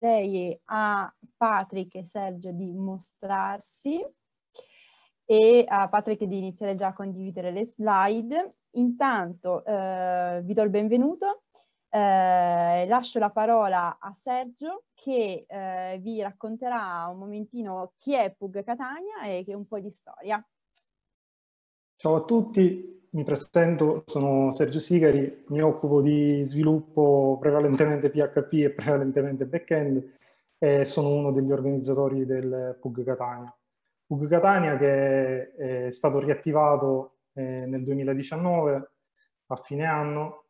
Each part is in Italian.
Lei a Patrick e Sergio di mostrarsi e a Patrick di iniziare già a condividere le slide. Intanto eh, vi do il benvenuto eh, lascio la parola a Sergio che eh, vi racconterà un momentino chi è Pug Catania e che un po' di storia. Ciao a tutti, mi presento, sono Sergio Sigari, mi occupo di sviluppo prevalentemente PHP e prevalentemente backend e sono uno degli organizzatori del Pug Catania. Pug Catania che è stato riattivato eh, nel 2019 a fine anno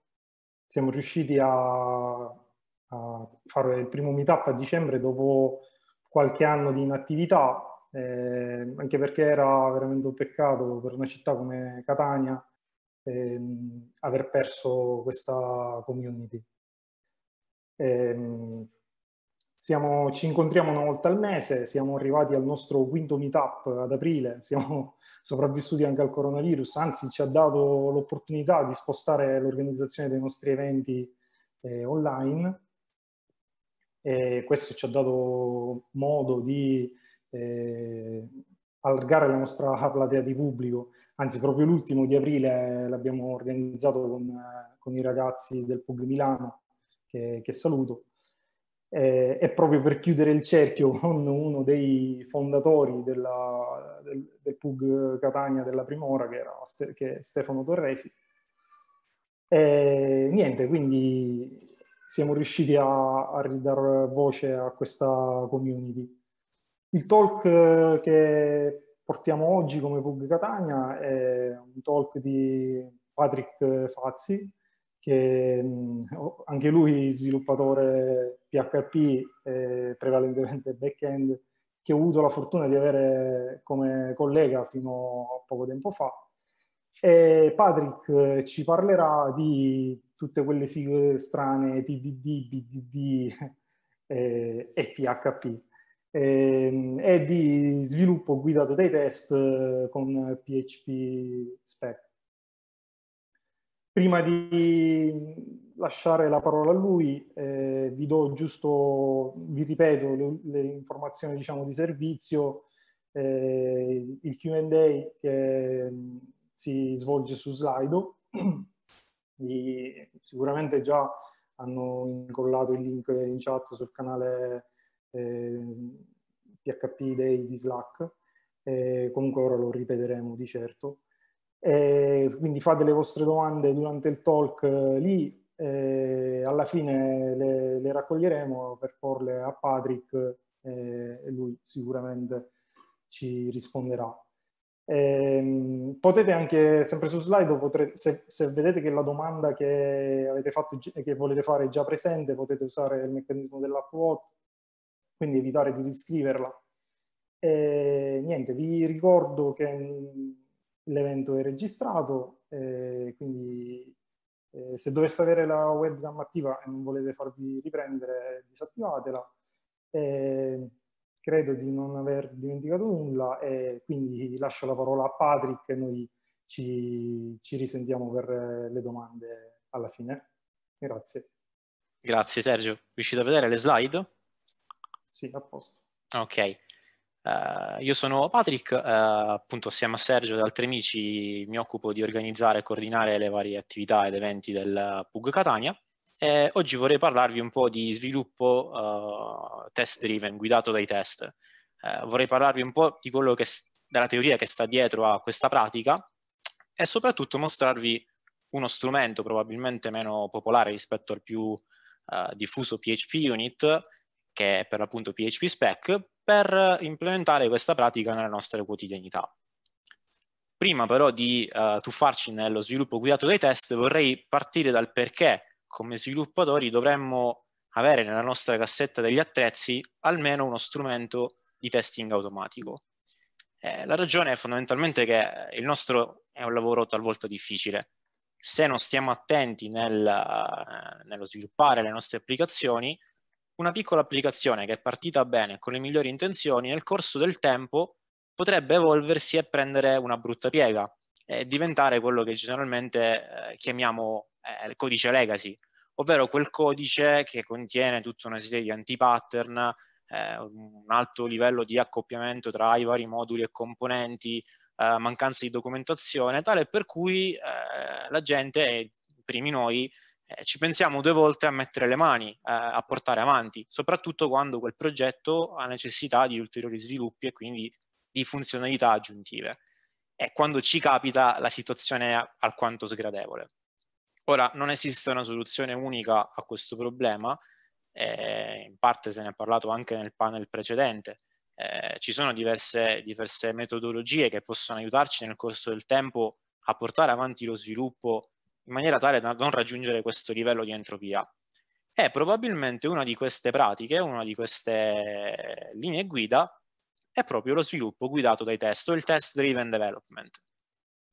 siamo riusciti a, a fare il primo meetup a dicembre dopo qualche anno di inattività, eh, anche perché era veramente un peccato per una città come Catania eh, aver perso questa community. Eh, siamo, ci incontriamo una volta al mese, siamo arrivati al nostro quinto meetup ad aprile, siamo sopravvissuti anche al coronavirus, anzi ci ha dato l'opportunità di spostare l'organizzazione dei nostri eventi eh, online e questo ci ha dato modo di eh, allargare la nostra platea di pubblico, anzi proprio l'ultimo di aprile l'abbiamo organizzato con, con i ragazzi del Pug Milano che, che saluto eh, e proprio per chiudere il cerchio con uno dei fondatori della, del, del, PUG Catania della Primora, che era che Stefano Torresi. E niente, quindi siamo riusciti a, a ridare voce a questa community. Il talk che portiamo oggi come PUG Catania è un talk di Patrick Fazzi, che anche lui sviluppatore PHP, eh, prevalentemente back-end, che ho avuto la fortuna di avere come collega fino a poco tempo fa. E Patrick eh, ci parlerà di tutte quelle sigle strane TDD, BDD eh, e PHP e ehm, di sviluppo guidato dai test eh, con PHP spec. Prima di lasciare la parola a lui, eh, vi do giusto, vi ripeto le, le informazioni diciamo, di servizio, eh, il Q&A che mm, si svolge su Slido, vi, sicuramente già hanno incollato il link in chat sul canale eh, PHP Day di Slack, eh, comunque ora lo ripeteremo di certo. E eh, quindi fate le vostre domande durante il talk eh, lì, e alla fine le, le raccoglieremo per porle a Patrick e lui sicuramente ci risponderà. E, ehm, potete anche, sempre su slide, potrete, se, se, vedete che la domanda che avete fatto e che volete fare è già presente, potete usare il meccanismo dell'upvote, quindi evitare di riscriverla. E, niente, vi ricordo che l'evento è registrato, quindi eh, se doveste avere la webcam attiva e non volete farvi riprendere, disattivatela. Eh, credo di non aver dimenticato nulla e quindi lascio la parola a Patrick e noi ci, ci risentiamo per eh, le domande alla fine. Grazie. Grazie Sergio. Riuscite a vedere le slide? Sì, a posto. Ok. Uh, io sono Patrick, uh, appunto assieme a Sergio ed altri amici mi occupo di organizzare e coordinare le varie attività ed eventi del PUG Catania e oggi vorrei parlarvi un po' di sviluppo uh, test driven, guidato dai test. vorrei parlarvi un po' che, della teoria che sta dietro a questa pratica e soprattutto mostrarvi uno strumento probabilmente meno popolare rispetto al più diffuso PHP Unit, che è per l'appunto PHP Spec, per implementare questa pratica nella nostra quotidianità. Prima però di uh, tuffarci nello sviluppo guidato dei test, vorrei partire dal perché come sviluppatori dovremmo avere nella nostra cassetta degli attrezzi almeno uno strumento di testing automatico. Eh, la ragione è fondamentalmente che il nostro è un lavoro talvolta difficile. Se non stiamo attenti nel, eh, nello sviluppare le nostre applicazioni, una piccola applicazione che è partita bene con le migliori intenzioni, nel corso del tempo potrebbe evolversi e prendere una brutta piega e diventare quello che generalmente eh, chiamiamo eh, codice legacy, ovvero quel codice che contiene tutta una serie di antipattern, eh, un alto livello di accoppiamento tra i vari moduli e componenti, eh, mancanza di documentazione, tale per cui eh, la gente, primi noi, eh, ci pensiamo due volte a mettere le mani, eh, a portare avanti, soprattutto quando quel progetto ha necessità di ulteriori sviluppi e quindi di funzionalità aggiuntive. E quando ci capita la situazione è alquanto sgradevole. Ora, non esiste una soluzione unica a questo problema, eh, in parte se ne è parlato anche nel panel precedente. Eh, ci sono diverse, diverse, metodologie che possono aiutarci nel corso del tempo a portare avanti lo sviluppo in maniera tale da non raggiungere questo livello di entropia. E probabilmente una di queste pratiche, una di queste eh, linee guida, è proprio lo sviluppo guidato dai test, o il test driven development.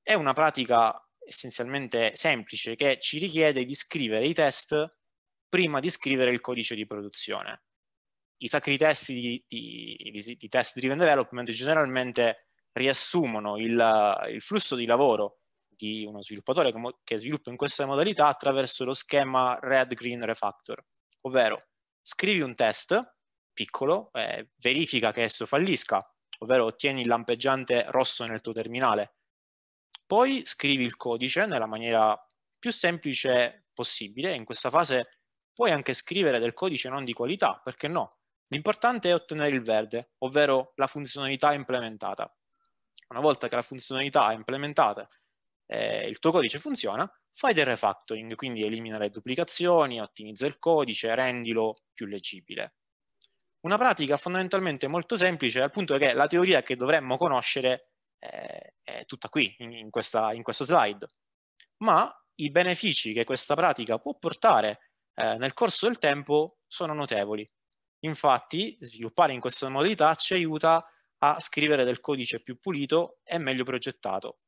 È una pratica essenzialmente semplice che ci richiede di scrivere i test prima di scrivere il codice di produzione. I sacri test di, di, di, di test driven development generalmente riassumono il, il flusso di lavoro di uno sviluppatore che sviluppa in questa modalità attraverso lo schema Red Green Refactor, ovvero scrivi un test piccolo, eh, verifica che esso fallisca, ovvero ottieni il lampeggiante rosso nel tuo terminale. Poi scrivi il codice nella maniera più semplice possibile, in questa fase puoi anche scrivere del codice non di qualità, perché no? L'importante è ottenere il verde, ovvero la funzionalità implementata. Una volta che la funzionalità è implementata eh, il tuo codice funziona, fai del refactoring, quindi elimina le duplicazioni, ottimizza il codice, rendilo più leggibile. Una pratica fondamentalmente molto semplice dal punto che la teoria che dovremmo conoscere eh, è tutta qui, in, in, questa, in, questa, slide, ma i benefici che questa pratica può portare eh, nel corso del tempo sono notevoli. Infatti, sviluppare in questa modalità ci aiuta a scrivere del codice più pulito e meglio progettato,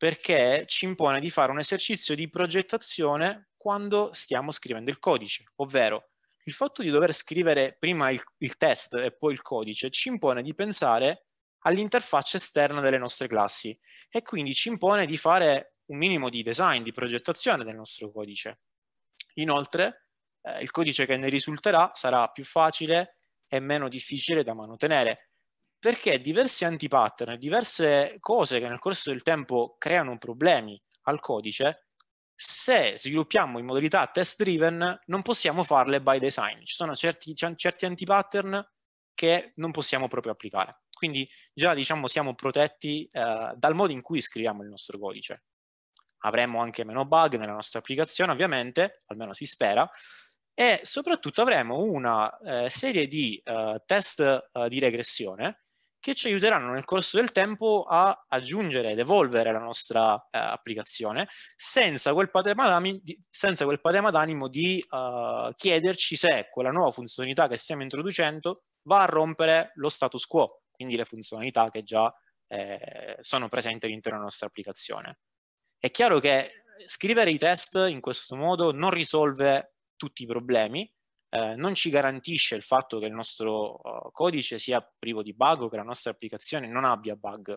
perché ci impone di fare un esercizio di progettazione quando stiamo scrivendo il codice, ovvero il fatto di dover scrivere prima il, il test e poi il codice ci impone di pensare all'interfaccia esterna delle nostre classi e quindi ci impone di fare un minimo di design, di progettazione del nostro codice. Inoltre, eh, il codice che ne risulterà sarà più facile e meno difficile da manutenere, perché diversi anti-pattern, diverse cose che nel corso del tempo creano problemi al codice, se sviluppiamo in modalità test driven non possiamo farle by design, ci sono certi, certi anti-pattern che non possiamo proprio applicare. Quindi già diciamo siamo protetti eh, dal modo in cui scriviamo il nostro codice. Avremo anche meno bug nella nostra applicazione ovviamente, almeno si spera, e soprattutto avremo una eh, serie di eh, test eh, di regressione che ci aiuteranno nel corso del tempo a aggiungere ed evolvere la nostra eh, applicazione senza quel patema d'animo di eh, chiederci se quella nuova funzionalità che stiamo introducendo va a rompere lo status quo, quindi le funzionalità che già eh, sono presenti all'interno della nostra applicazione. È chiaro che scrivere i test in questo modo non risolve tutti i problemi, eh, non ci garantisce il fatto che il nostro uh, codice sia privo di bug o che la nostra applicazione non abbia bug,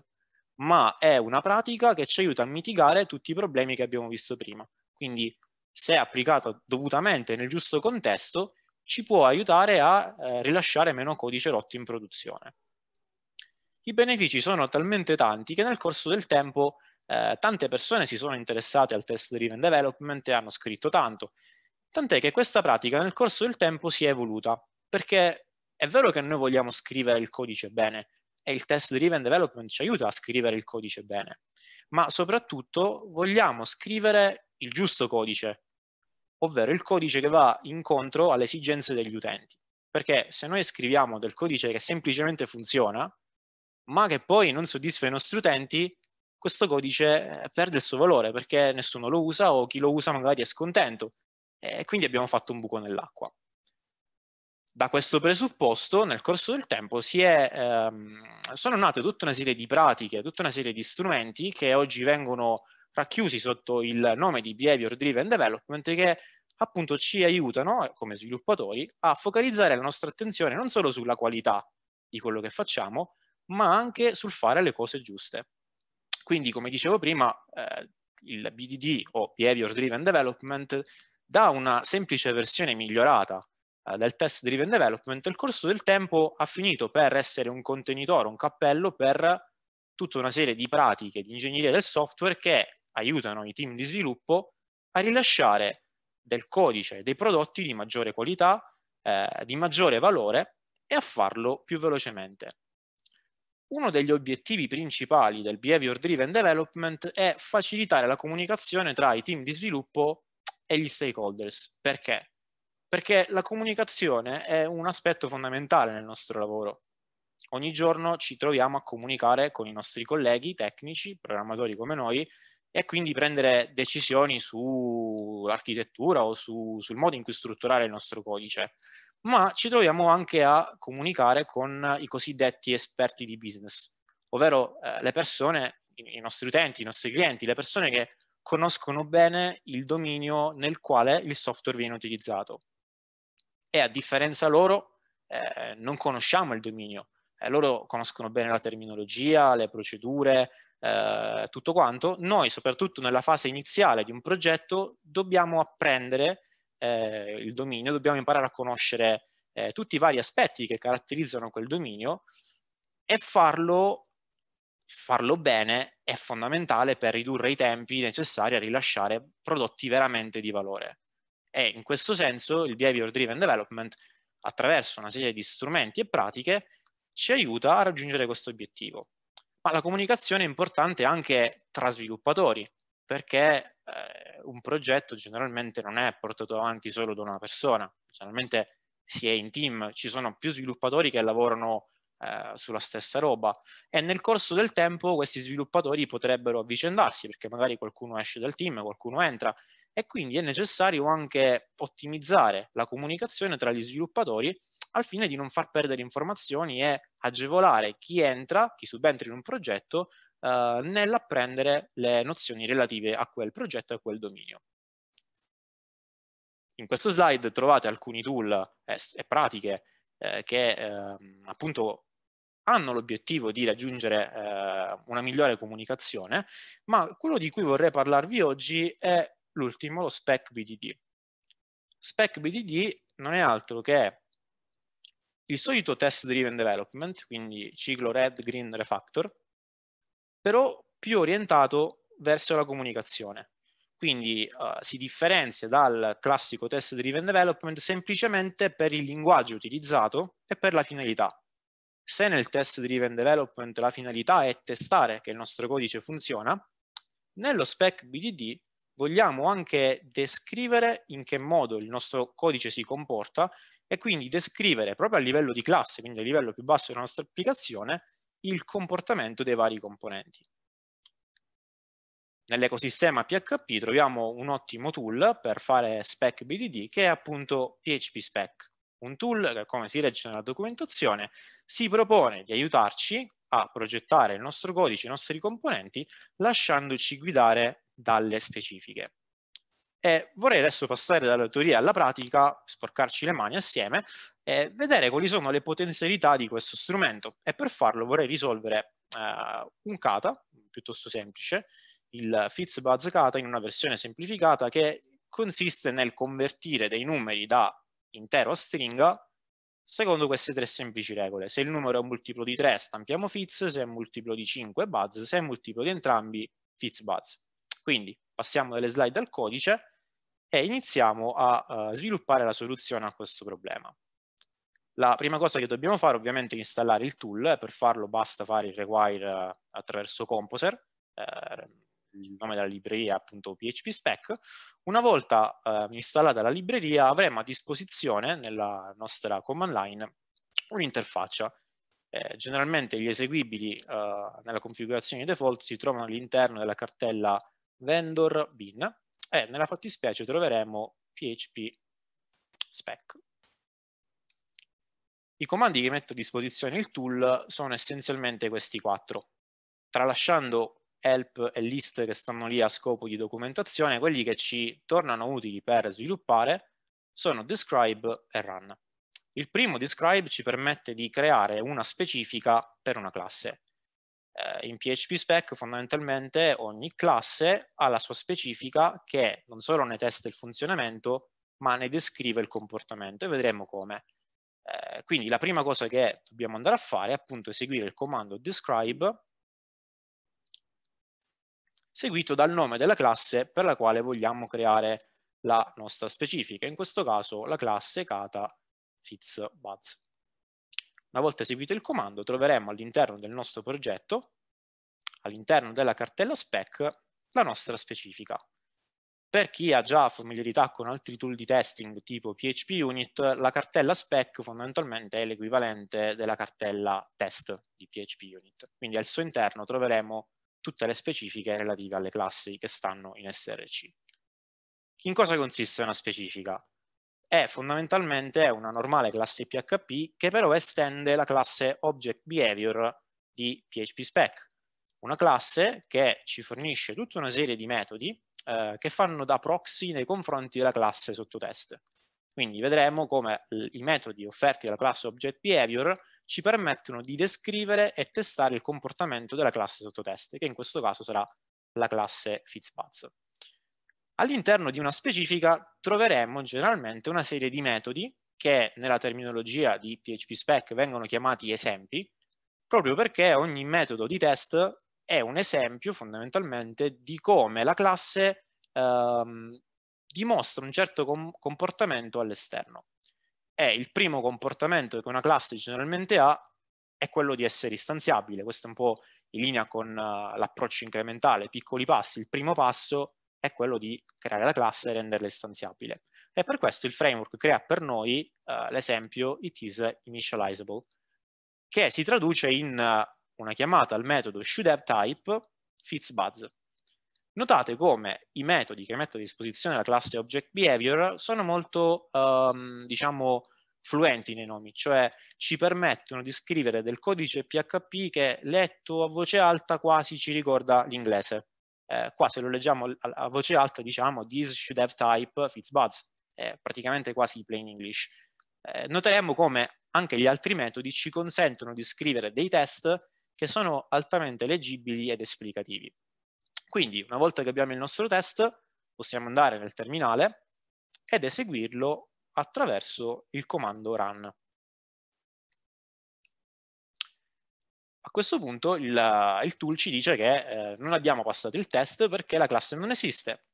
ma è una pratica che ci aiuta a mitigare tutti i problemi che abbiamo visto prima. Quindi se applicata dovutamente nel giusto contesto, ci può aiutare a eh, rilasciare meno codice rotto in produzione. I benefici sono talmente tanti che nel corso del tempo eh, tante persone si sono interessate al test driven development e hanno scritto tanto. Tant'è che questa pratica nel corso del tempo si è evoluta, perché è vero che noi vogliamo scrivere il codice bene e il test driven development ci aiuta a scrivere il codice bene, ma soprattutto vogliamo scrivere il giusto codice, ovvero il codice che va incontro alle esigenze degli utenti. Perché se noi scriviamo del codice che semplicemente funziona, ma che poi non soddisfa i nostri utenti, questo codice perde il suo valore perché nessuno lo usa o chi lo usa magari è scontento e quindi abbiamo fatto un buco nell'acqua. Da questo presupposto, nel corso del tempo, è, ehm, sono nate tutta una serie di pratiche, tutta una serie di strumenti che oggi vengono racchiusi sotto il nome di Behavior Driven Development che appunto ci aiutano come sviluppatori a focalizzare la nostra attenzione non solo sulla qualità di quello che facciamo, ma anche sul fare le cose giuste. Quindi, come dicevo prima, eh, il BDD o Behavior Driven Development da una semplice versione migliorata eh, del test driven development, il corso del tempo ha finito per essere un contenitore, un cappello per tutta una serie di pratiche di ingegneria del software che aiutano i team di sviluppo a rilasciare del codice, dei prodotti di maggiore qualità, eh, di maggiore valore e a farlo più velocemente. Uno degli obiettivi principali del behavior driven development è facilitare la comunicazione tra i team di sviluppo e gli stakeholders. Perché? Perché la comunicazione è un aspetto fondamentale nel nostro lavoro. Ogni giorno ci troviamo a comunicare con i nostri colleghi tecnici, programmatori come noi, e quindi prendere decisioni sull'architettura o su, sul modo in cui strutturare il nostro codice, ma ci troviamo anche a comunicare con i cosiddetti esperti di business, ovvero eh, le persone, i nostri utenti, i nostri clienti, le persone che conoscono bene il dominio nel quale il software viene utilizzato. E a differenza loro eh, non conosciamo il dominio, eh, loro conoscono bene la terminologia, le procedure, eh, tutto quanto. Noi, soprattutto nella fase iniziale di un progetto, dobbiamo apprendere eh, il dominio, dobbiamo imparare a conoscere eh, tutti i vari aspetti che caratterizzano quel dominio e farlo farlo bene è fondamentale per ridurre i tempi necessari a rilasciare prodotti veramente di valore. E in questo senso il behavior driven development, attraverso una serie di strumenti e pratiche, ci aiuta a raggiungere questo obiettivo. Ma la comunicazione è importante anche tra sviluppatori, perché eh, un progetto generalmente non è portato avanti solo da una persona, generalmente si è in team, ci sono più sviluppatori che lavorano eh, sulla stessa roba e nel corso del tempo questi sviluppatori potrebbero avvicendarsi perché magari qualcuno esce dal team, qualcuno entra e quindi è necessario anche ottimizzare la comunicazione tra gli sviluppatori al fine di non far perdere informazioni e agevolare chi entra, chi subentra in un progetto, eh, nell'apprendere le nozioni relative a quel progetto e a quel dominio. In questo slide trovate alcuni tool e, eh, e pratiche eh, che eh, appunto hanno l'obiettivo di raggiungere eh, una migliore comunicazione, ma quello di cui vorrei parlarvi oggi è l'ultimo, lo spec BDD. Spec BDD non è altro che il solito test driven development, quindi ciclo red, green, refactor, però più orientato verso la comunicazione. Quindi uh, si differenzia dal classico test driven development semplicemente per il linguaggio utilizzato e per la finalità. Se nel test driven development la finalità è testare che il nostro codice funziona, nello spec BDD vogliamo anche descrivere in che modo il nostro codice si comporta e quindi descrivere proprio a livello di classe, quindi a livello più basso della nostra applicazione, il comportamento dei vari componenti. Nell'ecosistema PHP troviamo un ottimo tool per fare spec BDD che è appunto PHP spec. Un tool, che come si legge nella documentazione, si propone di aiutarci a progettare il nostro codice, i nostri componenti, lasciandoci guidare dalle specifiche. E vorrei adesso passare dalla teoria alla pratica, sporcarci le mani assieme e vedere quali sono le potenzialità di questo strumento. E per farlo vorrei risolvere eh, un kata, piuttosto semplice, il FitzBuzz kata in una versione semplificata che consiste nel convertire dei numeri da intero a stringa secondo queste tre semplici regole. Se il numero è un multiplo di 3 stampiamo fits, se è un multiplo di 5 buzz, se è un multiplo di entrambi fits buzz. Quindi passiamo dalle slide al codice e iniziamo a uh, sviluppare la soluzione a questo problema. La prima cosa che dobbiamo fare ovviamente è installare il tool per farlo basta fare il require eh, attraverso Composer, eh, il nome della libreria appunto PHP Spec. Una volta eh, installata la libreria avremo a disposizione nella nostra command line un'interfaccia. Eh, generalmente gli eseguibili eh, nella configurazione default si trovano all'interno della cartella vendor bin e nella fattispecie troveremo PHP spec. I comandi che metto a disposizione il tool sono essenzialmente questi quattro. Tralasciando help e list che stanno lì a scopo di documentazione, quelli che ci tornano utili per sviluppare sono describe e run. Il primo describe ci permette di creare una specifica per una classe. Eh, in PHP spec fondamentalmente ogni classe ha la sua specifica che non solo ne testa il funzionamento, ma ne descrive il comportamento e vedremo come. Eh, quindi la prima cosa che dobbiamo andare a fare è appunto eseguire il comando describe seguito dal nome della classe per la quale vogliamo creare la nostra specifica, in questo caso la classe kata fitzbuzz. Una volta eseguito il comando troveremo all'interno del nostro progetto, all'interno della cartella spec, la nostra specifica. Per chi ha già familiarità con altri tool di testing tipo PHP Unit, la cartella spec fondamentalmente è l'equivalente della cartella test di PHP Unit. Quindi al suo interno troveremo tutte le specifiche relative alle classi che stanno in SRC. In cosa consiste una specifica? È fondamentalmente una normale classe PHP che però estende la classe Object Behavior di PHP Spec, una classe che ci fornisce tutta una serie di metodi eh, che fanno da proxy nei confronti della classe sottotest. Quindi vedremo come i metodi offerti dalla classe Object Behavior ci permettono di descrivere e testare il comportamento della classe sottotest, che in questo caso sarà la classe FitzPath. All'interno di una specifica troveremo generalmente una serie di metodi che nella terminologia di PHP spec vengono chiamati esempi, proprio perché ogni metodo di test è un esempio fondamentalmente di come la classe ehm, dimostra un certo com comportamento all'esterno è il primo comportamento che una classe generalmente ha è quello di essere istanziabile. Questo è un po' in linea con uh, l'approccio incrementale, piccoli passi. Il primo passo è quello di creare la classe e renderla istanziabile. E per questo il framework crea per noi uh, l'esempio it is initializable, che si traduce in uh, una chiamata al metodo shouldHaveType fitsBuzz. Notate come i metodi che mette a disposizione la classe Object Behavior sono molto, um, diciamo, fluenti nei nomi, cioè ci permettono di scrivere del codice PHP che letto a voce alta quasi ci ricorda l'inglese. Eh, qua se lo leggiamo a, voce alta diciamo this should have type fits buds, è praticamente quasi plain English. Eh, noteremo come anche gli altri metodi ci consentono di scrivere dei test che sono altamente leggibili ed esplicativi. Quindi una volta che abbiamo il nostro test possiamo andare nel terminale ed eseguirlo attraverso il comando run. A questo punto il, il tool ci dice che eh, non abbiamo passato il test perché la classe non esiste.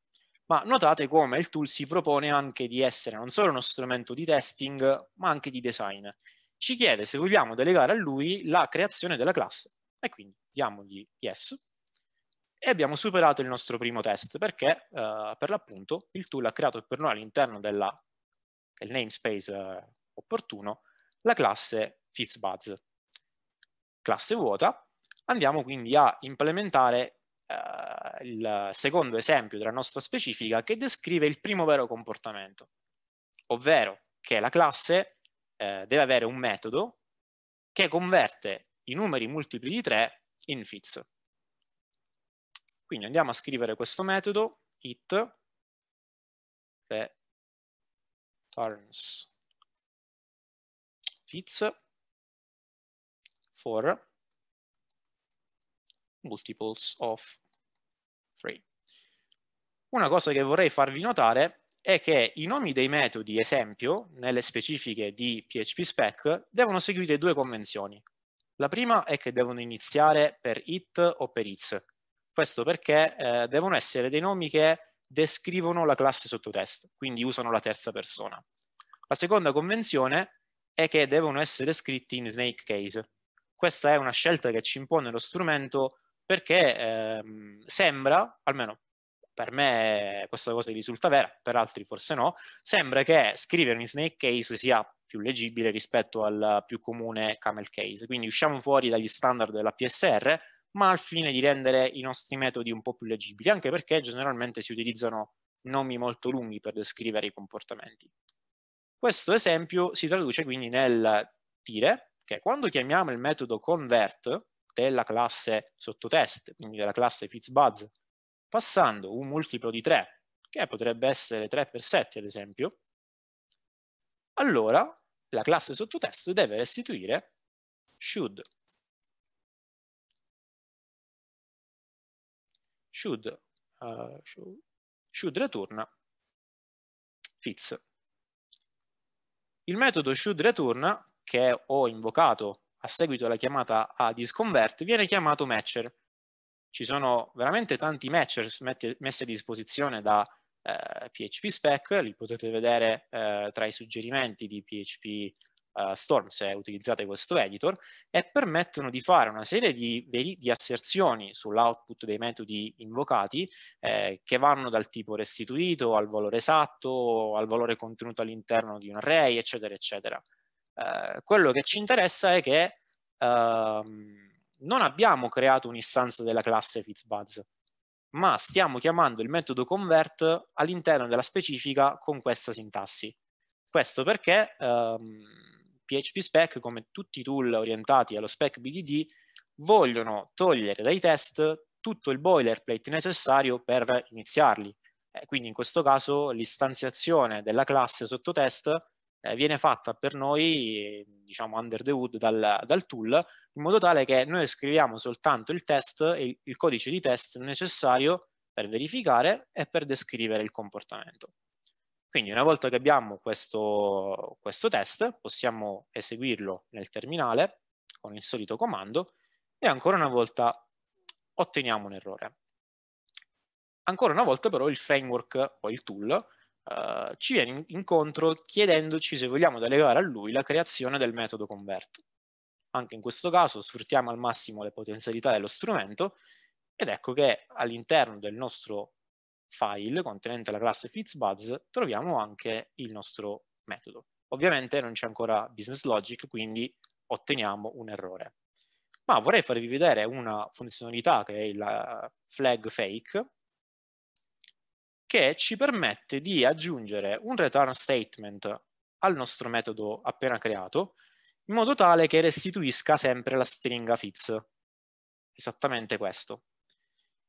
Ma notate come il tool si propone anche di essere non solo uno strumento di testing, ma anche di design. Ci chiede se vogliamo delegare a lui la creazione della classe. E quindi diamogli yes e abbiamo superato il nostro primo test perché eh, per l'appunto il tool ha creato per noi all'interno del namespace eh, opportuno la classe FitzBuzz, classe vuota. Andiamo quindi a implementare eh, il secondo esempio della nostra specifica che descrive il primo vero comportamento, ovvero che la classe eh, deve avere un metodo che converte i numeri multipli di 3 in Fitz. Quindi andiamo a scrivere questo metodo, it returns fits for multiples of 3. Una cosa che vorrei farvi notare è che i nomi dei metodi esempio nelle specifiche di PHP spec devono seguire due convenzioni. La prima è che devono iniziare per it o per its, questo perché eh, devono essere dei nomi che descrivono la classe sotto test, quindi usano la terza persona. La seconda convenzione è che devono essere scritti in snake case. Questa è una scelta che ci impone lo strumento perché ehm, sembra, almeno per me questa cosa risulta vera, per altri forse no, sembra che scrivere in snake case sia più leggibile rispetto al più comune camel case. Quindi usciamo fuori dagli standard della PSR ma al fine di rendere i nostri metodi un po' più leggibili, anche perché generalmente si utilizzano nomi molto lunghi per descrivere i comportamenti. Questo esempio si traduce quindi nel dire che quando chiamiamo il metodo convert della classe sottotest, quindi della classe fitzbuzz, passando un multiplo di 3, che potrebbe essere 3 per 7 ad esempio, allora la classe sottotest deve restituire should should, uh, should return fits. Il metodo should return, che ho invocato a seguito della chiamata a disconvert, viene chiamato matcher. Ci sono veramente tanti matcher messi a disposizione da eh, PHP spec, li potete vedere eh, tra i suggerimenti di PHP uh, Storm se utilizzate questo editor e permettono di fare una serie di, di asserzioni sull'output dei metodi invocati eh, che vanno dal tipo restituito al valore esatto, al valore contenuto all'interno di un array, eccetera, eccetera. Uh, quello che ci interessa è che ehm, non abbiamo creato un'istanza della classe FitzBuzz, ma stiamo chiamando il metodo convert all'interno della specifica con questa sintassi. Questo perché ehm, PHP spec, come tutti i tool orientati allo spec BDD, vogliono togliere dai test tutto il boilerplate necessario per iniziarli. Eh, quindi in questo caso l'istanziazione della classe sotto test eh, viene fatta per noi, diciamo under the hood, dal, dal, tool, in modo tale che noi scriviamo soltanto il test, e il codice di test necessario per verificare e per descrivere il comportamento. Quindi una volta che abbiamo questo, questo test possiamo eseguirlo nel terminale con il solito comando e ancora una volta otteniamo un errore. Ancora una volta però il framework o il tool Uh, ci viene incontro chiedendoci se vogliamo delegare a lui la creazione del metodo convert. Anche in questo caso sfruttiamo al massimo le potenzialità dello strumento ed ecco che all'interno del nostro file contenente la classe FitzBuzz troviamo anche il nostro metodo. Ovviamente non c'è ancora business logic, quindi otteniamo un errore. Ma vorrei farvi vedere una funzionalità che è il flag fake, che ci permette di aggiungere un return statement al nostro metodo appena creato, in modo tale che restituisca sempre la stringa fizz. Esattamente questo.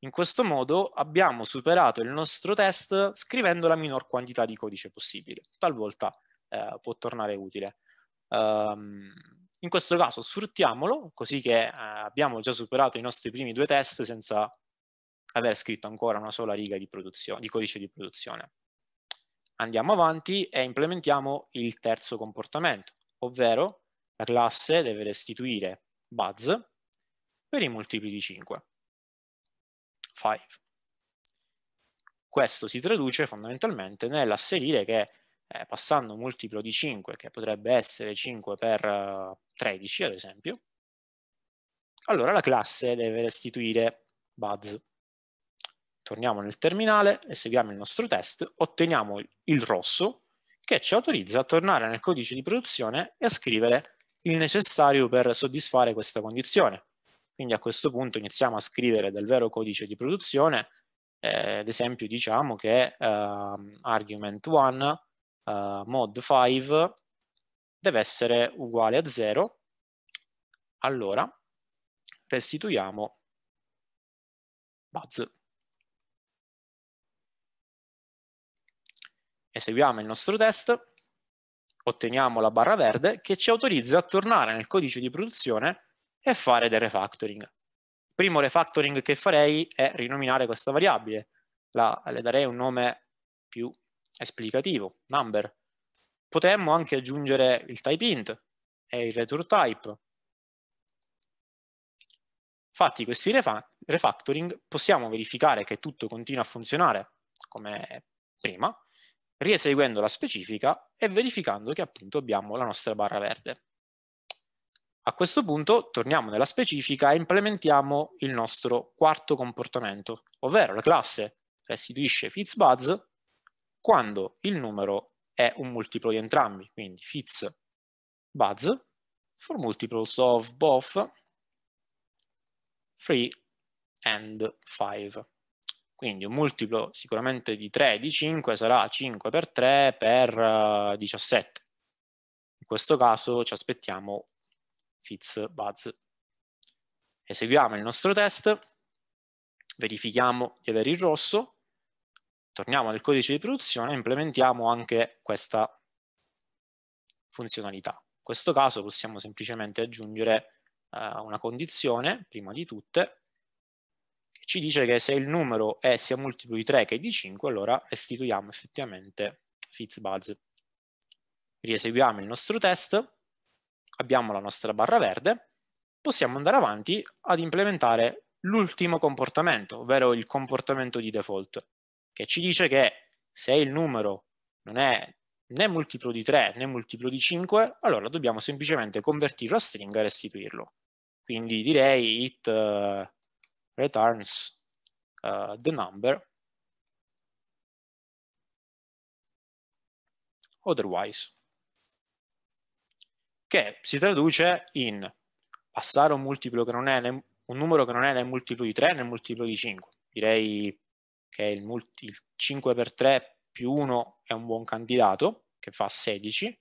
In questo modo abbiamo superato il nostro test scrivendo la minor quantità di codice possibile, talvolta eh, può tornare utile. Um, in questo caso sfruttiamolo, così che eh, abbiamo già superato i nostri primi due test senza aver scritto ancora una sola riga di, di codice di produzione. Andiamo avanti e implementiamo il terzo comportamento, ovvero la classe deve restituire buzz per i multipli di 5. 5. Questo si traduce fondamentalmente nell'asserire che eh, passando un multiplo di 5, che potrebbe essere 5 per 13 eh, ad esempio, allora la classe deve restituire buzz. Torniamo nel terminale, eseguiamo il nostro test, otteniamo il rosso che ci autorizza a tornare nel codice di produzione e a scrivere il necessario per soddisfare questa condizione. Quindi a questo punto iniziamo a scrivere del vero codice di produzione, eh, ad esempio diciamo che uh, argument 1 uh, eh, mod 5 deve essere uguale a 0, allora restituiamo buzz. Eseguiamo il nostro test, otteniamo la barra verde che ci autorizza a tornare nel codice di produzione e fare del refactoring. Il primo refactoring che farei è rinominare questa variabile, La, le darei un nome più esplicativo, number. Potremmo anche aggiungere il type int e il return type. Fatti questi refactoring possiamo verificare che tutto continua a funzionare come prima, rieseguendo la specifica e verificando che appunto abbiamo la nostra barra verde. A questo punto torniamo nella specifica e implementiamo il nostro quarto comportamento, ovvero la classe restituisce fitzBuzz quando il numero è un multiplo di entrambi, quindi fitzBuzz for multiples of both 3 and 5. Quindi un multiplo sicuramente di 3 e di 5 sarà 5 per 3 per 17. Eh, In questo caso ci aspettiamo Fitz Buzz. Eseguiamo il nostro test, verifichiamo di avere il rosso, torniamo nel codice di produzione e implementiamo anche questa funzionalità. In questo caso possiamo semplicemente aggiungere uh, una condizione, prima di tutte, che ci dice che se il numero è sia multiplo di 3 che di 5, allora restituiamo effettivamente FitzBuzz. Rieseguiamo il nostro test, abbiamo la nostra barra verde, possiamo andare avanti ad implementare l'ultimo comportamento, ovvero il comportamento di default, che ci dice che se il numero non è né multiplo di 3 né multiplo di 5, allora dobbiamo semplicemente convertirlo a stringa e restituirlo. Quindi direi it uh, returns uh, the number otherwise che si traduce in passare un multiplo che non è né, un numero che non è nel multiplo di 3 né multiplo di 5. Direi che il, multi, il 5 per 3 più 1 è un buon candidato, che fa 16.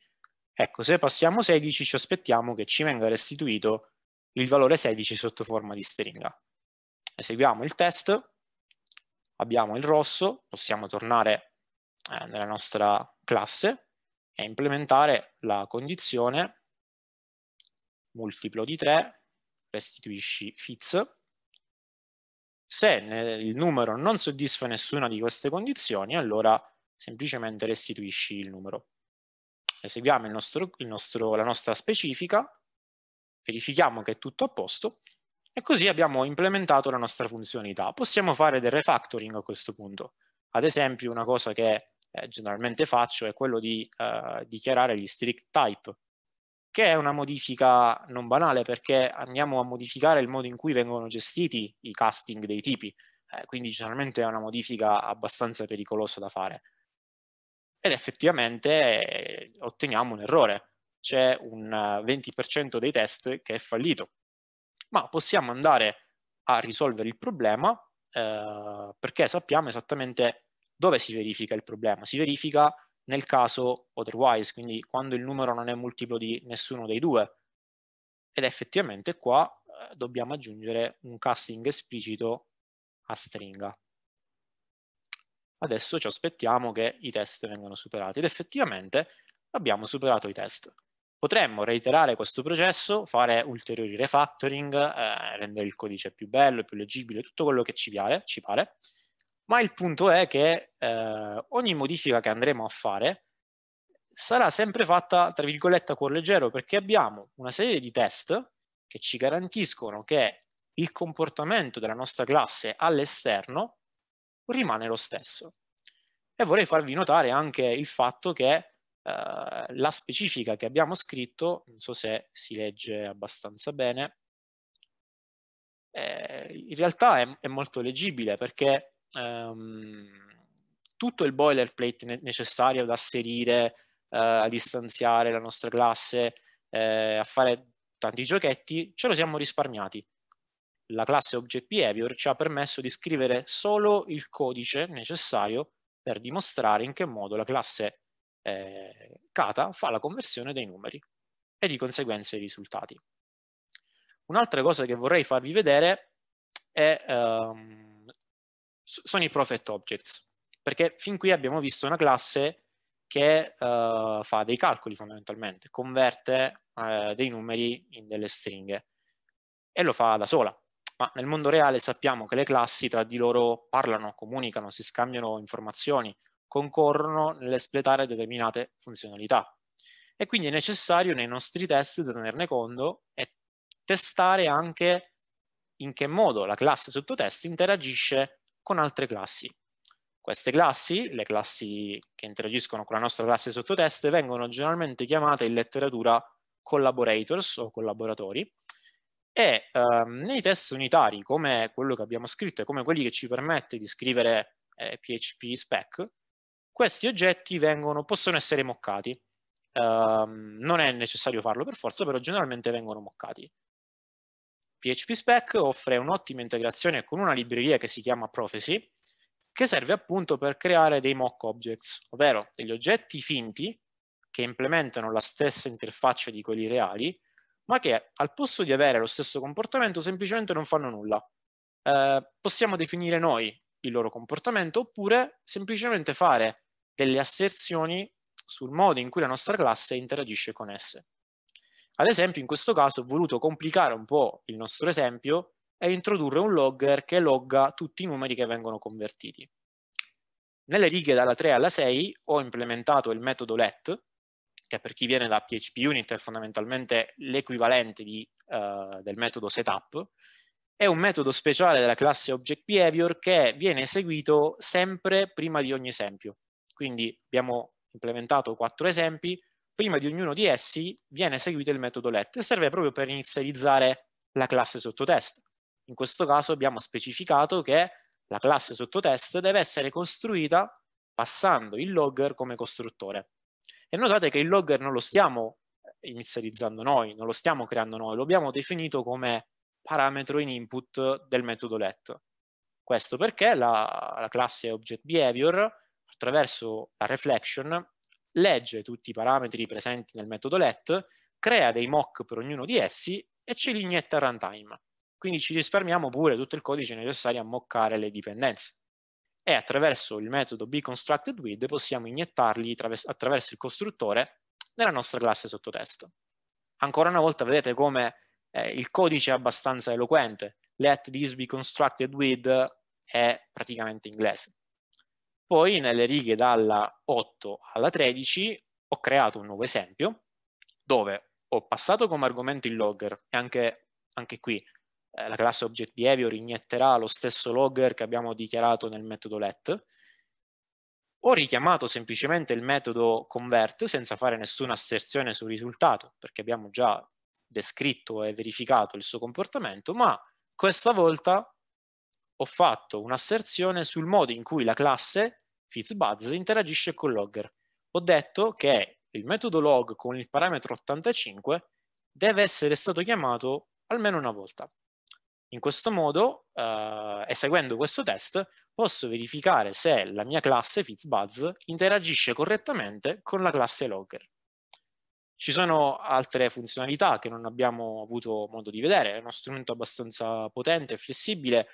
Ecco, se passiamo 16 ci aspettiamo che ci venga restituito il valore 16 sotto forma di stringa. Eseguiamo il test, abbiamo il rosso, possiamo tornare eh, nella nostra classe e implementare la condizione multiplo di 3, restituisci fitz. Se il numero non soddisfa nessuna di queste condizioni, allora semplicemente restituisci il numero. Eseguiamo il nostro, il nostro, la nostra specifica, verifichiamo che è tutto a posto e così abbiamo implementato la nostra funzionalità. Possiamo fare del refactoring a questo punto. Ad esempio una cosa che eh, generalmente faccio è quello di eh, dichiarare gli strict type perché è una modifica non banale, perché andiamo a modificare il modo in cui vengono gestiti i casting dei tipi, eh, quindi generalmente è una modifica abbastanza pericolosa da fare. Ed effettivamente eh, otteniamo un errore, c'è un 20% eh, dei test che è fallito, ma possiamo andare a risolvere il problema eh, perché sappiamo esattamente dove si verifica il problema. Si verifica nel caso otherwise, quindi quando il numero non è multiplo di nessuno dei due. Ed effettivamente qua eh, dobbiamo aggiungere un casting esplicito a stringa. Adesso ci aspettiamo che i test vengano superati ed effettivamente abbiamo superato i test. Potremmo reiterare questo processo, fare ulteriori refactoring, eh, rendere il codice più bello, più leggibile, tutto quello che ci, piare, ci pare ma il punto è che eh, ogni modifica che andremo a fare sarà sempre fatta, tra virgolette, a cuor leggero, perché abbiamo una serie di test che ci garantiscono che il comportamento della nostra classe all'esterno rimane lo stesso. E vorrei farvi notare anche il fatto che eh, la specifica che abbiamo scritto, non so se si legge abbastanza bene, eh, in realtà è, è molto leggibile perché ehm, tutto il boilerplate ne- necessario ad asserire, eh, a distanziare la nostra classe, eh, a fare tanti giochetti, ce lo siamo risparmiati. La classe Object Behavior ci ha permesso di scrivere solo il codice necessario per dimostrare in che modo la classe eh, Kata fa la conversione dei numeri e di conseguenza i risultati. Un'altra cosa che vorrei farvi vedere è um, sono i Prophet Objects, perché fin qui abbiamo visto una classe che uh, fa dei calcoli fondamentalmente, converte uh, dei numeri in delle stringhe e lo fa da sola. Ma nel mondo reale sappiamo che le classi tra di loro parlano, comunicano, si scambiano informazioni, concorrono nell'espletare determinate funzionalità. E quindi è necessario nei nostri test tenerne conto e testare anche in che modo la classe sottotest interagisce con altre classi. Queste classi, le classi che interagiscono con la nostra classe sottoteste, vengono generalmente chiamate in letteratura collaborators o collaboratori e ehm, nei test unitari come quello che abbiamo scritto e come quelli che ci permette di scrivere eh, PHP spec, questi oggetti vengono, possono essere moccati. Ehm, non è necessario farlo per forza, però generalmente vengono moccati. PHP Spec offre un'ottima integrazione con una libreria che si chiama Prophecy, che serve appunto per creare dei mock objects, ovvero degli oggetti finti che implementano la stessa interfaccia di quelli reali, ma che al posto di avere lo stesso comportamento semplicemente non fanno nulla. Eh, possiamo definire noi il loro comportamento oppure semplicemente fare delle asserzioni sul modo in cui la nostra classe interagisce con esse. Ad esempio, in questo caso ho voluto complicare un po' il nostro esempio e introdurre un logger che logga tutti i numeri che vengono convertiti. Nelle righe dalla 3 alla 6 ho implementato il metodo let, che per chi viene da PHP Unit è fondamentalmente l'equivalente uh, del metodo setup, è un metodo speciale della classe Object Behavior che viene eseguito sempre prima di ogni esempio. Quindi abbiamo implementato quattro esempi, prima di ognuno di essi viene eseguito il metodo let e serve proprio per inizializzare la classe sottotest. In questo caso abbiamo specificato che la classe sottotest deve essere costruita passando il logger come costruttore. E notate che il logger non lo stiamo inizializzando noi, non lo stiamo creando noi, lo abbiamo definito come parametro in input del metodo let. Questo perché la, la classe object behavior attraverso la reflection legge tutti i parametri presenti nel metodo let, crea dei mock per ognuno di essi e ce li inietta a runtime. Quindi ci risparmiamo pure tutto il codice necessario a moccare le dipendenze. E attraverso il metodo beConstructedWith possiamo iniettarli attraverso il costruttore nella nostra classe sottotesto. Ancora una volta vedete come eh, il codice è abbastanza eloquente. Let this be constructed with è praticamente inglese. Poi nelle righe dalla 8 alla 13 ho creato un nuovo esempio dove ho passato come argomento il logger e anche, anche qui eh, la classe object behavior inietterà lo stesso logger che abbiamo dichiarato nel metodo let. Ho richiamato semplicemente il metodo convert senza fare nessuna asserzione sul risultato perché abbiamo già descritto e verificato il suo comportamento, ma questa volta ho fatto un'asserzione sul modo in cui la classe FitzBuzz interagisce con logger. Ho detto che il metodo log con il parametro 85 deve essere stato chiamato almeno una volta. In questo modo, eh, e questo test, posso verificare se la mia classe FitzBuzz interagisce correttamente con la classe Logger. Ci sono altre funzionalità che non abbiamo avuto modo di vedere, è uno strumento abbastanza potente e flessibile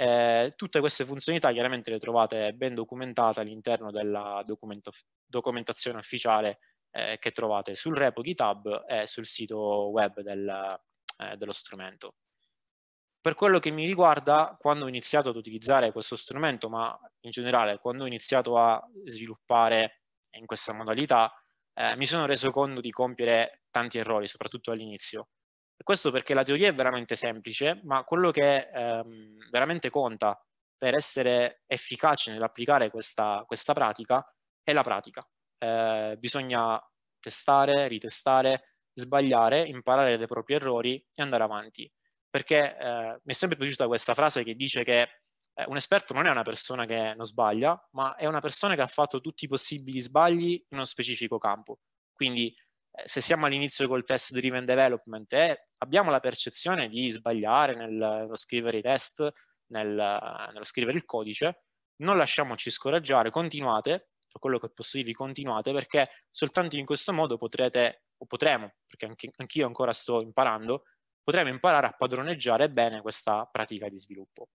eh, tutte queste funzionalità chiaramente le trovate ben documentate all'interno della documentazione ufficiale eh, che trovate sul repo GitHub e sul sito web del, eh, dello strumento. Per quello che mi riguarda, quando ho iniziato ad utilizzare questo strumento, ma in generale quando ho iniziato a sviluppare in questa modalità, eh, mi sono reso conto di compiere tanti errori, soprattutto all'inizio. Questo perché la teoria è veramente semplice, ma quello che ehm, veramente conta per essere efficace nell'applicare questa, questa pratica è la pratica. Eh, bisogna testare, ritestare, sbagliare, imparare dai propri errori e andare avanti. Perché eh, mi è sempre piaciuta questa frase che dice che eh, un esperto non è una persona che non sbaglia, ma è una persona che ha fatto tutti i possibili sbagli in uno specifico campo. Quindi se siamo all'inizio col test driven development e eh, abbiamo la percezione di sbagliare nel, nello scrivere i test, nel, nello scrivere il codice, non lasciamoci scoraggiare, continuate, per quello che posso dirvi continuate, perché soltanto in questo modo potrete, o potremo, perché anche, anch'io ancora sto imparando, potremo imparare a padroneggiare bene questa pratica di sviluppo.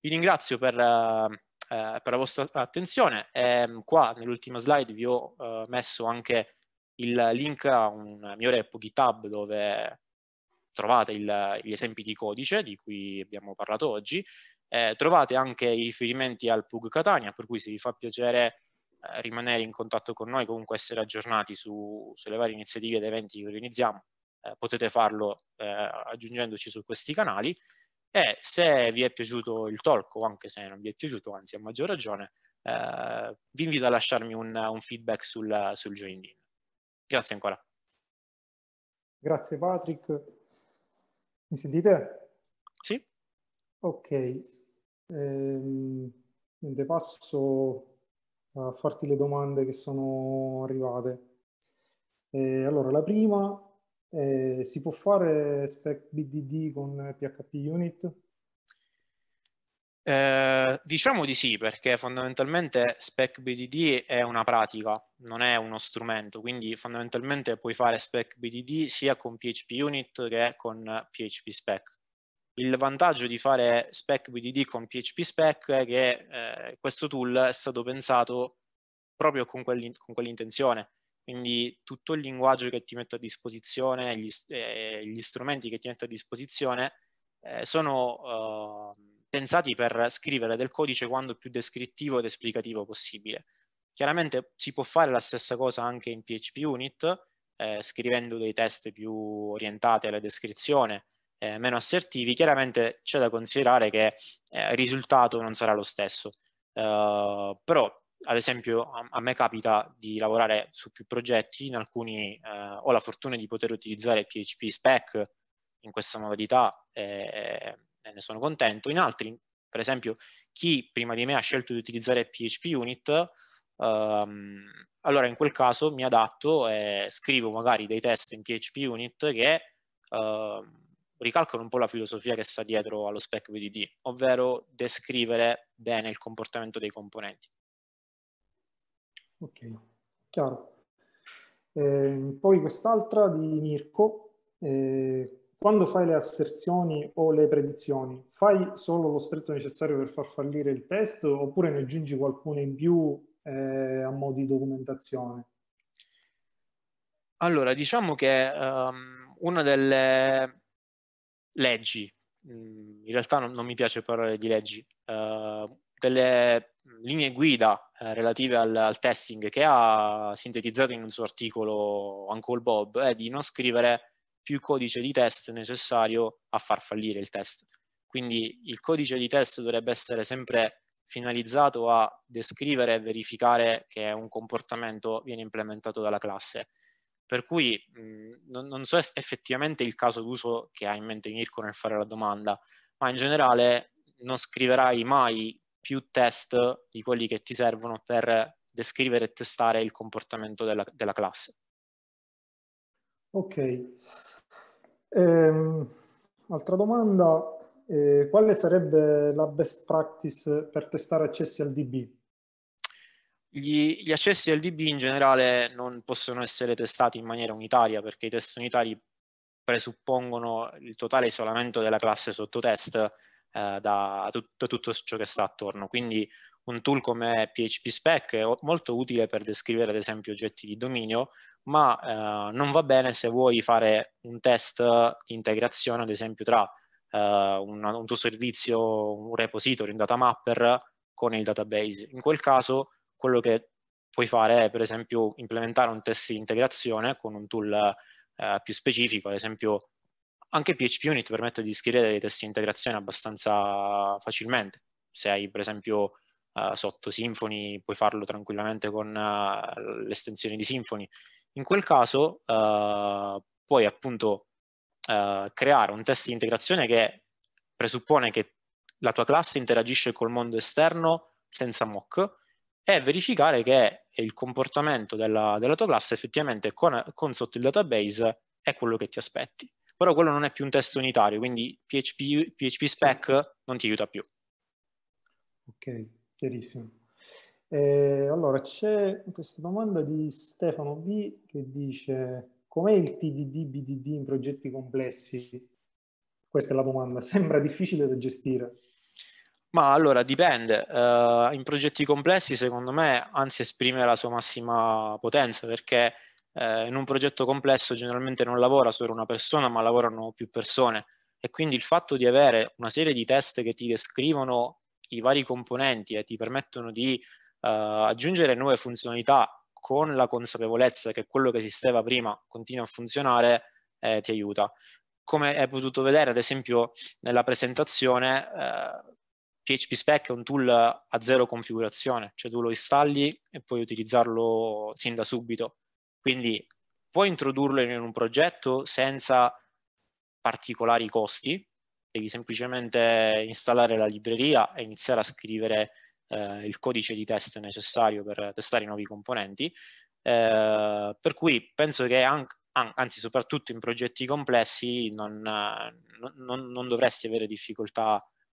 Vi ringrazio per, eh, per la vostra attenzione. E, ehm, qua nell'ultima slide vi ho eh, messo anche il link a un mio repo GitHub dove trovate il, gli esempi di codice di cui abbiamo parlato oggi, eh, trovate anche i riferimenti al PUG Catania, per cui se vi fa piacere eh, rimanere in contatto con noi, comunque essere aggiornati su, sulle varie iniziative ed eventi che organizziamo, eh, potete farlo eh, aggiungendoci su questi canali e se vi è piaciuto il talk o anche se non vi è piaciuto, anzi a maggior ragione, eh, vi invito a lasciarmi un, un feedback sul, sul join in. Grazie ancora. Grazie Patrick. Mi sentite? Sì. Ok. Ehm, passo a farti le domande che sono arrivate. E eh, allora, la prima, eh, si può fare spec BDD con PHP Unit? Ehm, diciamo di sì, perché fondamentalmente SpecBDD è una pratica, non è uno strumento, quindi fondamentalmente puoi fare SpecBDD sia con PHP Unit che con PHP spec. Il vantaggio di fare SpecBDD con PHP spec è che eh, questo tool è stato pensato proprio con, quell'intenzione, quindi tutto il linguaggio che ti metto a disposizione, gli, eh, gli strumenti che ti metto a disposizione eh, sono uhm, pensati per scrivere del codice quanto più descrittivo ed esplicativo possibile. Chiaramente si può fare la stessa cosa anche in PHP Unit, eh, scrivendo dei test più orientati alla descrizione, eh, meno assertivi, chiaramente c'è da considerare che eh, il risultato non sarà lo stesso. Uh, però, ad esempio, a, a, me capita di lavorare su più progetti, in alcuni uh, ho la fortuna di poter utilizzare PHP Spec in questa modalità, eh, e ne sono contento. In altri, per esempio, chi prima di me ha scelto di utilizzare PHP Unit, ehm, allora in quel caso mi adatto e scrivo magari dei test in PHP Unit che ehm, ricalcano un po' la filosofia che sta dietro allo spec VDD, ovvero descrivere bene il comportamento dei componenti. Ok, chiaro. Eh, poi quest'altra di Mirko, eh, quando fai le asserzioni o le predizioni, fai solo lo stretto necessario per far fallire il test oppure ne aggiungi qualcuno in più eh, a mo' di documentazione? Allora, diciamo che um, una delle leggi, mm, in realtà non, non mi piace parlare di leggi, uh, delle linee guida eh, relative al, al, testing che ha sintetizzato in un suo articolo Uncle Bob è di non scrivere più codice di test necessario a far fallire il test. Quindi il codice di test dovrebbe essere sempre finalizzato a descrivere e verificare che un comportamento viene implementato dalla classe. Per cui mh, non, non, so effettivamente il caso d'uso che ha in mente Mirko nel fare la domanda, ma in generale non scriverai mai più test di quelli che ti servono per descrivere e testare il comportamento della, della classe. Ok. Ehm, altra domanda, eh, quale sarebbe la best practice per testare accessi al DB? Gli, gli, accessi al DB in generale non possono essere testati in maniera unitaria perché i test unitari presuppongono il totale isolamento della classe sotto test eh, da, tut, da tutto ciò che sta attorno. Quindi un tool come PHP Spec è molto utile per descrivere ad esempio oggetti di dominio ma eh, non va bene se vuoi fare un test di integrazione, ad esempio, tra eh, un, un, tuo servizio, un repository, un data mapper con il database. In quel caso, quello che puoi fare è, per esempio, implementare un test di integrazione con un tool eh, più specifico, ad esempio, anche PHP Unit permette di scrivere dei test di integrazione abbastanza facilmente. Se hai, per esempio, eh, sotto Symfony, puoi farlo tranquillamente con eh, l'estensione di Symfony. In quel caso uh, puoi appunto uh, creare un test di integrazione che presuppone che la tua classe interagisce col mondo esterno senza mock e verificare che il comportamento della, della tua classe effettivamente con, con sotto il database è quello che ti aspetti. Però quello non è più un test unitario, quindi PHP, PHP spec non ti aiuta più. Ok, chiarissimo. Eh, allora, c'è questa domanda di Stefano B che dice com'è il TDD BDD in progetti complessi? Questa è la domanda, sembra difficile da gestire. Ma allora dipende, uh, in progetti complessi secondo me anzi esprime la sua massima potenza perché uh, in un progetto complesso generalmente non lavora solo una persona ma lavorano più persone e quindi il fatto di avere una serie di test che ti descrivono i vari componenti e ti permettono di eh, aggiungere nuove funzionalità con la consapevolezza che quello che esisteva prima continua a funzionare eh, ti aiuta. Come hai potuto vedere, ad esempio, nella presentazione, eh, PHP Spec è un tool a zero configurazione, cioè tu lo installi e puoi utilizzarlo sin da subito. Quindi puoi introdurlo in un progetto senza particolari costi, devi semplicemente installare la libreria e iniziare a scrivere eh, il codice di test necessario per testare i nuovi componenti, eh, per cui penso che anche anzi soprattutto in progetti complessi non, non, non dovresti avere difficoltà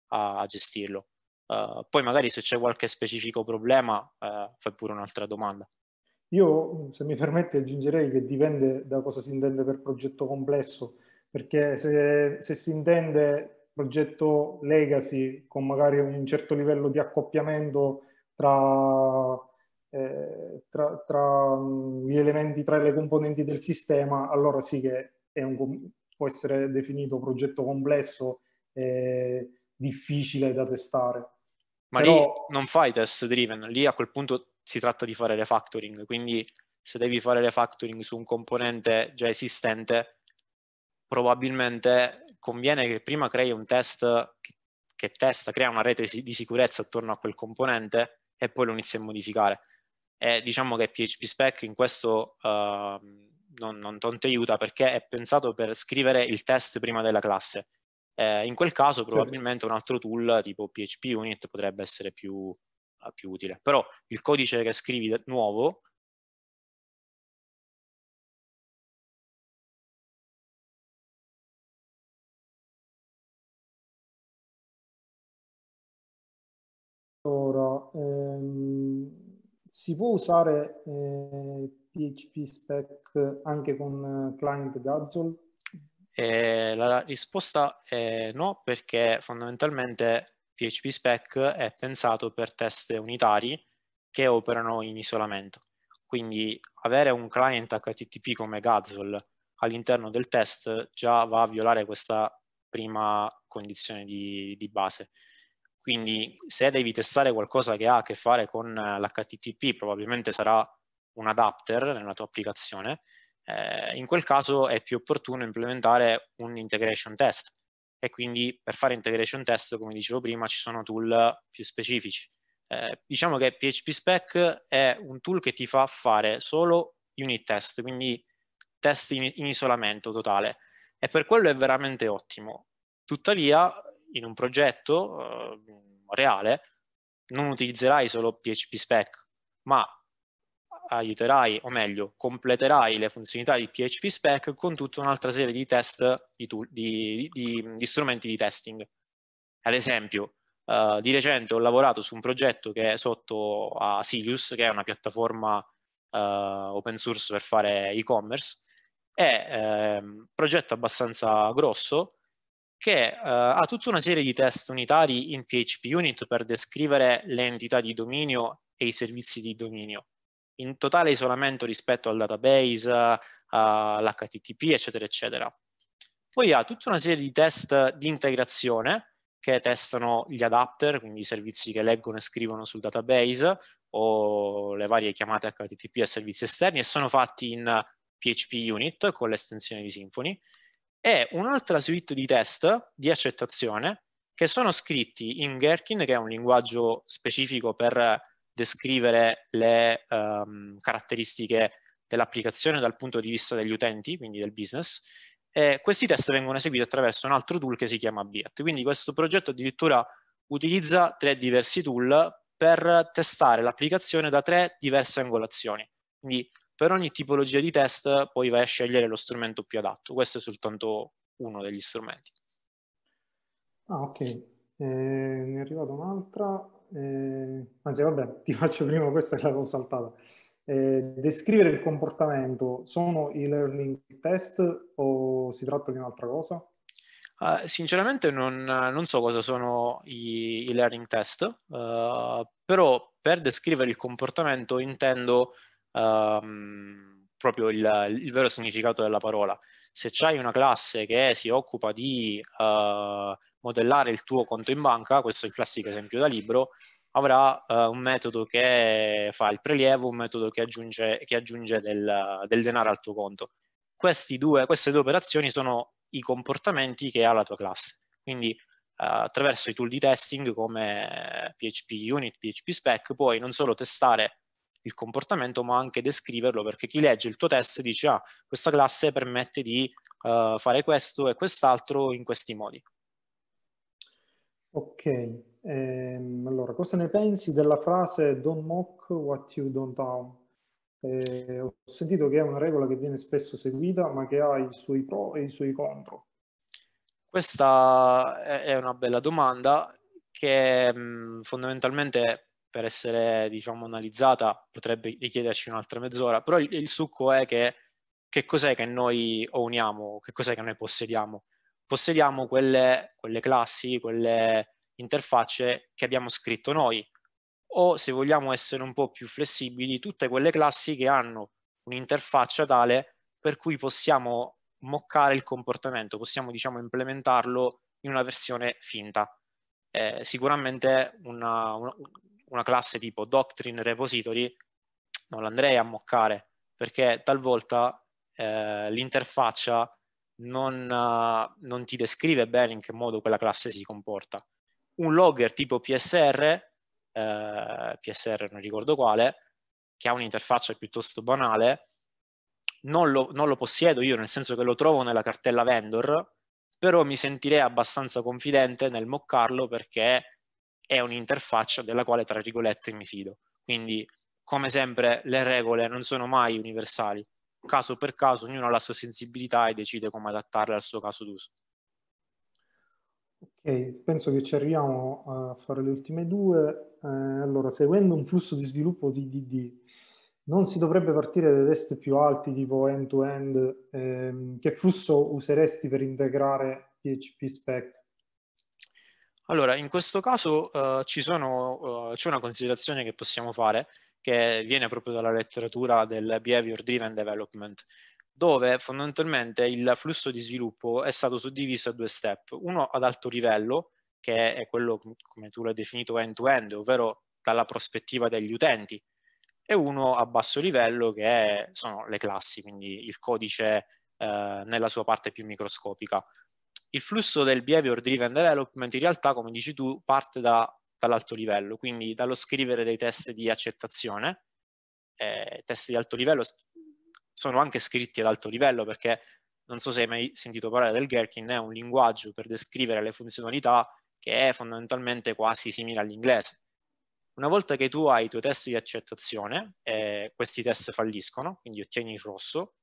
a, a gestirlo. Uh, poi magari se c'è qualche specifico problema uh, fai pure un'altra domanda. Io, se mi permette, aggiungerei che dipende da cosa si intende per progetto complesso, perché se, se si intende progetto legacy con magari un certo livello di accoppiamento tra, eh, tra, tra gli elementi, tra le componenti del sistema, allora sì che un, può essere definito progetto complesso e difficile da testare. Ma Però... lì non fai test driven, lì a quel punto si tratta di fare refactoring, quindi se devi fare refactoring su un componente già esistente, probabilmente conviene che prima crei un test che, che testa, crea una rete di sicurezza attorno a quel componente e poi lo inizi a modificare. E diciamo che PHP Spec in questo uh, non, non, non ti aiuta perché è pensato per scrivere il test prima della classe. Eh, in quel caso probabilmente un altro tool tipo PHP Unit potrebbe essere più, eh, più utile. Però il codice che scrivi nuovo ehm, si può usare eh, PHP spec anche con eh, client Guzzle? Eh, la risposta è no, perché fondamentalmente PHP spec è pensato per test unitari che operano in isolamento. Quindi avere un client HTTP come Guzzle all'interno del test già va a violare questa prima condizione di, di base. Quindi se devi testare qualcosa che ha a che fare con eh, l'HTTP, probabilmente sarà un adapter nella tua applicazione, eh, in quel caso è più opportuno implementare un integration test. E quindi per fare integration test, come dicevo prima, ci sono tool più specifici. Eh, diciamo che PHP Spec è un tool che ti fa fare solo unit test, quindi test in, in isolamento totale. E per quello è veramente ottimo. Tuttavia, in un progetto uh, reale non utilizzerai solo PHP spec, ma aiuterai, o meglio, completerai le funzionalità di PHP spec con tutta un'altra serie di test, di, tool, di, di, di strumenti di testing. Ad esempio, uh, di recente ho lavorato su un progetto che è sotto a Silius, che è una piattaforma uh, open source per fare e-commerce, è un ehm, progetto abbastanza grosso, che eh, ha tutta una serie di test unitari in PHP unit per descrivere le entità di dominio e i servizi di dominio in totale isolamento rispetto al database, uh, eh, all'HTTP, eccetera, eccetera. Poi ha tutta una serie di test di integrazione che testano gli adapter, quindi i servizi che leggono e scrivono sul database o le varie chiamate HTTP a servizi esterni e sono fatti in PHP unit con l'estensione di Symfony e un'altra suite di test di accettazione che sono scritti in Gherkin, che è un linguaggio specifico per descrivere le um, caratteristiche dell'applicazione dal punto di vista degli utenti, quindi del business, e questi test vengono eseguiti attraverso un altro tool che si chiama Biat. Quindi questo progetto addirittura utilizza tre diversi tool per testare l'applicazione da tre diverse angolazioni. Quindi per ogni tipologia di test poi vai a scegliere lo strumento più adatto. Questo è soltanto uno degli strumenti. Ah, ok. Eh, ne è arrivata un'altra. Eh, anzi, vabbè, ti faccio prima questa che l'avevo saltata. Eh, descrivere il comportamento sono i learning test o si tratta di un'altra cosa? Uh, sinceramente non, non, so cosa sono i, i learning test, uh, però per descrivere il comportamento intendo um, proprio il, il, vero significato della parola. Se c'hai una classe che si occupa di uh, modellare il tuo conto in banca, questo è il classico esempio da libro, avrà uh, un metodo che fa il prelievo, un metodo che aggiunge, che aggiunge del, del, denaro al tuo conto. Due, queste due operazioni sono i comportamenti che ha la tua classe. Quindi uh, attraverso i tool di testing come PHP Unit, PHP Spec, puoi non solo testare il comportamento, ma anche descriverlo, perché chi legge il tuo test dice, ah, questa classe permette di uh, fare questo e quest'altro in questi modi. Ok, ehm, allora cosa ne pensi della frase don't mock what you don't own? Eh, ho sentito che è una regola che viene spesso seguita, ma che ha i suoi pro e i suoi contro. Questa è una bella domanda che mm, fondamentalmente per essere diciamo, analizzata potrebbe richiederci un'altra mezz'ora, però il, il succo è che, che cos'è che noi uniamo che cos'è che noi possediamo. Possediamo quelle, quelle classi, quelle interfacce che abbiamo scritto noi, o se vogliamo essere un po' più flessibili, tutte quelle classi che hanno un'interfaccia tale per cui possiamo moccare il comportamento, possiamo diciamo implementarlo in una versione finta. Eh, sicuramente una, una, una classe tipo Doctrine Repository non l'andrei a moccare perché talvolta eh, l'interfaccia non, uh, non, ti descrive bene in che modo quella classe si comporta. Un logger tipo PSR, eh, PSR non ricordo quale, che ha un'interfaccia piuttosto banale, non lo, non lo possiedo io, nel senso che lo trovo nella cartella vendor, però mi sentirei abbastanza confidente nel moccarlo perché è un'interfaccia della quale, tra virgolette, mi fido. Quindi, come sempre, le regole non sono mai universali. Caso per caso, ognuno ha la sua sensibilità e decide come adattarle al suo caso d'uso. Ok, penso che ci arriviamo eh, a fare le ultime due. Eh, allora, seguendo un flusso di sviluppo di DD, non si dovrebbe partire dai test più alti tipo end-to-end? Ehm, che flusso useresti per integrare PHP spec allora, in questo caso uh, c'è uh, una considerazione che possiamo fare che viene proprio dalla letteratura del Behavior Driven Development, dove fondamentalmente il flusso di sviluppo è stato suddiviso a due step, uno ad alto livello, che è quello come tu l'hai definito end-to-end, -end, ovvero dalla prospettiva degli utenti, e uno a basso livello che è, sono le classi, quindi il codice eh, nella sua parte più microscopica il flusso del behavior driven development in realtà, come dici tu, parte da, dall'alto livello, quindi dallo scrivere dei test di accettazione. Eh, test di alto livello sono anche scritti ad alto livello perché non so se hai mai sentito parlare del Gherkin, è un linguaggio per descrivere le funzionalità che è fondamentalmente quasi simile all'inglese. Una volta che tu hai i tuoi test di accettazione, eh, questi test falliscono, quindi ottieni il rosso,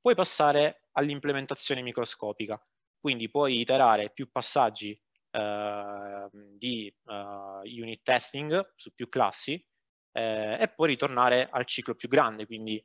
puoi passare all'implementazione microscopica, quindi puoi iterare più passaggi eh, di eh, unit testing su più classi eh, e poi ritornare al ciclo più grande, quindi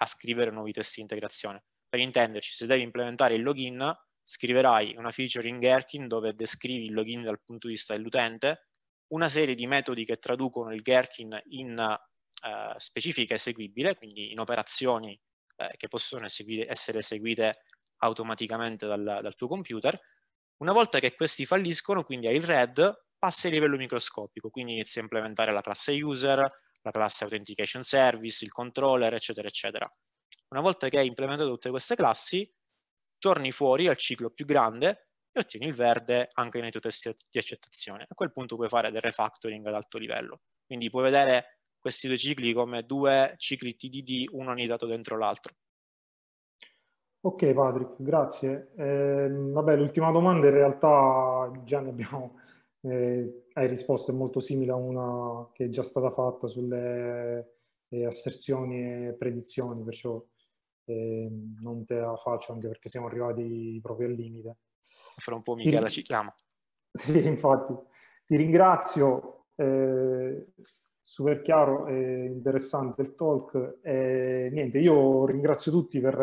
a scrivere nuovi test di integrazione. Per intenderci, se devi implementare il login, scriverai una feature in Gherkin dove descrivi il login dal punto di vista dell'utente, una serie di metodi che traducono il Gherkin in eh, specifica eseguibile, quindi in operazioni eh, che possono eseguire, essere eseguite automaticamente dal, dal tuo computer. Una volta che questi falliscono, quindi hai il RED, passi a livello microscopico, quindi inizi a implementare la classe user, la classe authentication service, il controller, eccetera, eccetera. Una volta che hai implementato tutte queste classi, torni fuori al ciclo più grande e ottieni il verde anche nei tuoi test di accettazione. A quel punto puoi fare del refactoring ad alto livello. Quindi puoi vedere questi due cicli come due cicli TDD, uno annidato dentro l'altro. Ok Patrick, grazie. Eh, vabbè, l'ultima domanda in realtà già ne abbiamo, eh, hai risposto, è molto simile a una che è già stata fatta sulle eh, asserzioni e predizioni, perciò ehm, non te la faccio anche perché siamo arrivati proprio al limite. Fra un po' Michela ti... ci chiama. Sì, infatti. Ti ringrazio, eh, super chiaro e interessante il talk. Eh, niente, io ringrazio tutti per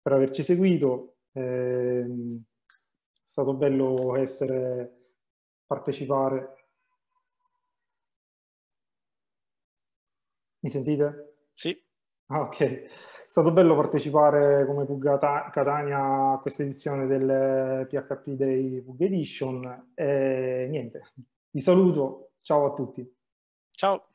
per averci seguito. Ehm, è stato bello essere, partecipare. Mi sentite? Sì. Ah, ok. È stato bello partecipare come Pugata Catania a questa edizione del PHP Day Pug Edition. E niente, vi saluto, ciao a tutti. Ciao.